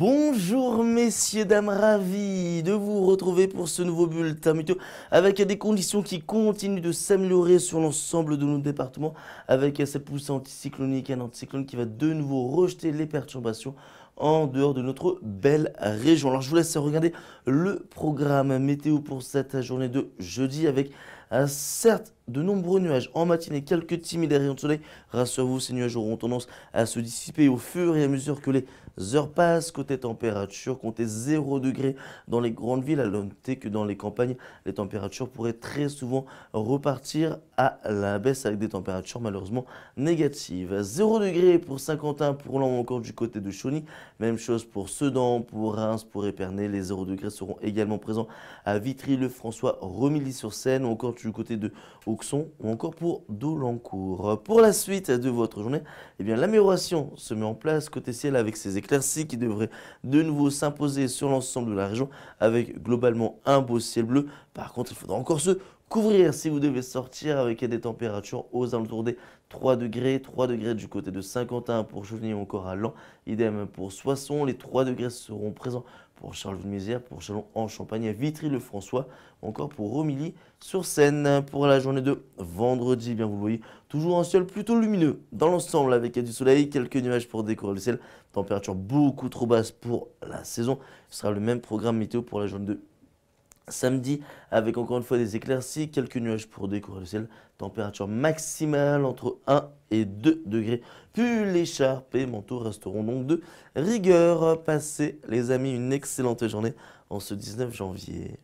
Bonjour messieurs, dames, ravis de vous retrouver pour ce nouveau bulletin météo avec des conditions qui continuent de s'améliorer sur l'ensemble de nos départements avec cette poussée anticyclonique, un anticyclone qui va de nouveau rejeter les perturbations en dehors de notre belle région. Alors je vous laisse regarder le programme météo pour cette journée de jeudi avec ah, certes de nombreux nuages en matinée, quelques timides rayons de soleil. Rassurez-vous, ces nuages auront tendance à se dissiper au fur et à mesure que les heures passent. Côté température, comptez 0 degrés dans les grandes villes. À noter que dans les campagnes, les températures pourraient très souvent repartir à la baisse avec des températures malheureusement négatives. 0 degré pour Saint-Quentin, pour l'an encore du côté de Chauny. Même chose pour Sedan, pour Reims, pour Épernay. Les 0 degrés seront également présents à Vitry, le François, romilly sur seine encore du côté de Auxon ou encore pour Dolancourt. Pour la suite de votre journée, eh bien l'amélioration se met en place côté ciel avec ces éclaircies qui devraient de nouveau s'imposer sur l'ensemble de la région avec globalement un beau ciel bleu. Par contre, il faudra encore se couvrir si vous devez sortir avec des températures aux alentours des 3 degrés, 3 degrés du côté de Saint-Quentin pour ou encore à Lan, idem pour Soissons, les 3 degrés seront présents pour Charles de mézières pour Chalon en Champagne, à Vitry-le-François, encore pour Romilly sur Seine. Pour la journée de vendredi, bien vous voyez, toujours un ciel plutôt lumineux dans l'ensemble avec du soleil, quelques nuages pour décorer le ciel, température beaucoup trop basse pour la saison. Ce sera le même programme météo pour la journée de Samedi, avec encore une fois des éclaircies, quelques nuages pour découvrir le ciel. Température maximale entre 1 et 2 degrés. Puis l'écharpe et manteau resteront donc de rigueur. Passez, les amis, une excellente journée en ce 19 janvier.